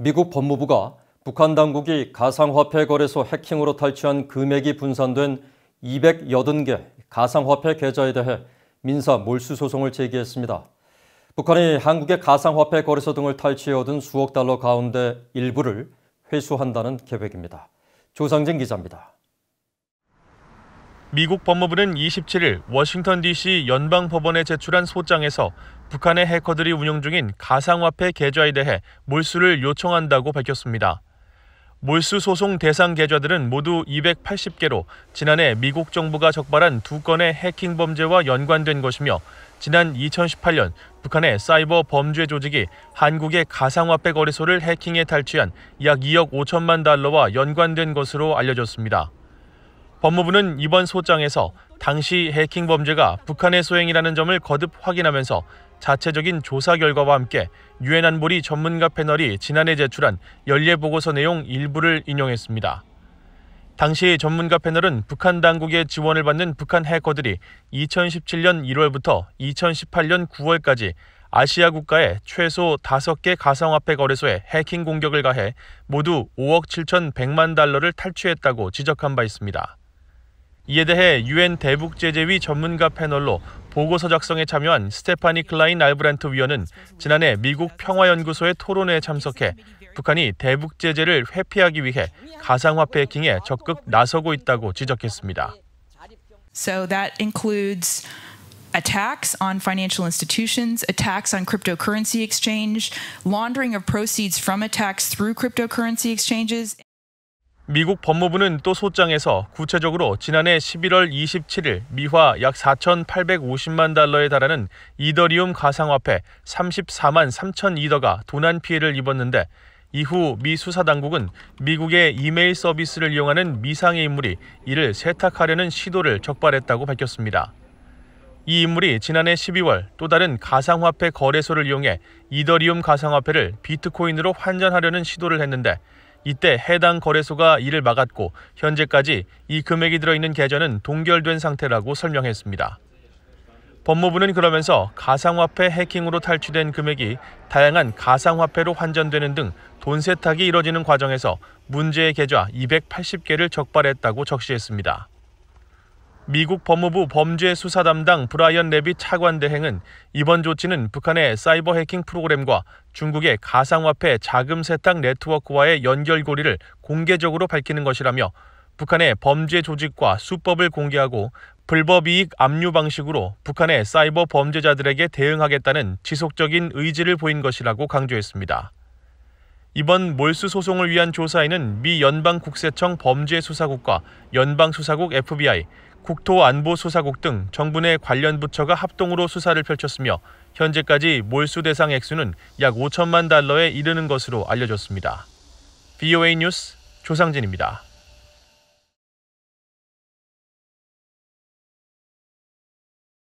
미국 법무부가 북한 당국이 가상화폐 거래소 해킹으로 탈취한 금액이 분산된 280개 가상화폐 계좌에 대해 민사 몰수 소송을 제기했습니다. 북한이 한국의 가상화폐 거래소 등을 탈취해 얻은 수억 달러 가운데 일부를 회수한다는 계획입니다. 조상진 기자입니다. 미국 법무부는 27일 워싱턴 DC 연방 법원에 제출한 소장에서 북한의 해커들이 운영 중인 가상화폐 계좌에 대해 몰수를 요청한다고 밝혔습니다. 몰수 소송 대상 계좌들은 모두 280개로 지난해 미국 정부가 적발한 두 건의 해킹 범죄와 연관된 것이며 지난 2018년 북한의 사이버 범죄 조직이 한국의 가상화폐 거래소를 해킹해 탈취한 약 2억 5천만 달러와 연관된 것으로 알려졌습니다. 법무부는 이번 소장에서 당시 해킹 범죄가 북한의 소행이라는 점을 거듭 확인하면서 자체적인 조사 결과와 함께 유엔 안보리 전문가 패널이 지난해 제출한 연례 보고서 내용 일부를 인용했습니다. 당시 전문가 패널은 북한 당국의 지원을 받는 북한 해커들이 2017년 1월부터 2018년 9월까지 아시아 국가의 최소 5개 가상화폐 거래소에 해킹 공격을 가해 모두 5억 7,100만 천 달러를 탈취했다고 지적한 바 있습니다. 이에 대해 유엔 대북제재위 전문가 패널로 보고서 작성에 참여한 스테파니 클라인 알브란트 위원은 지난해 미국 평화연구소의 토론회에 참석해 북한이 대북 제재를 회피하기 위해 가상화폐 해킹에 적극 나서고 있다고 지적했습니다. So that includes attacks on financial institutions, attacks on cryptocurrency exchange, laundering of proceeds from attacks through cryptocurrency exchanges. 미국 법무부는 또 소장에서 구체적으로 지난해 11월 27일 미화 약 4,850만 달러에 달하는 이더리움 가상화폐 34만 3천 이더가 도난 피해를 입었는데 이후 미 수사당국은 미국의 이메일 서비스를 이용하는 미상의 인물이 이를 세탁하려는 시도를 적발했다고 밝혔습니다. 이 인물이 지난해 12월 또 다른 가상화폐 거래소를 이용해 이더리움 가상화폐를 비트코인으로 환전하려는 시도를 했는데 이때 해당 거래소가 이를 막았고 현재까지 이 금액이 들어있는 계좌는 동결된 상태라고 설명했습니다. 법무부는 그러면서 가상화폐 해킹으로 탈취된 금액이 다양한 가상화폐로 환전되는 등돈 세탁이 이뤄지는 과정에서 문제의 계좌 280개를 적발했다고 적시했습니다. 미국 법무부 범죄수사담당 브라이언 레비 차관대행은 이번 조치는 북한의 사이버 해킹 프로그램과 중국의 가상화폐 자금 세탁 네트워크와의 연결고리를 공개적으로 밝히는 것이라며 북한의 범죄 조직과 수법을 공개하고 불법 이익 압류 방식으로 북한의 사이버 범죄자들에게 대응하겠다는 지속적인 의지를 보인 것이라고 강조했습니다. 이번 몰수 소송을 위한 조사에는 미 연방국세청 범죄수사국과 연방수사국 FBI, 국토안보수사국 등 정부 내 관련 부처가 합동으로 수사를 펼쳤으며 현재까지 몰수 대상 액수는 약 5천만 달러에 이르는 것으로 알려졌습니다. BOA 뉴스 조상진입니다.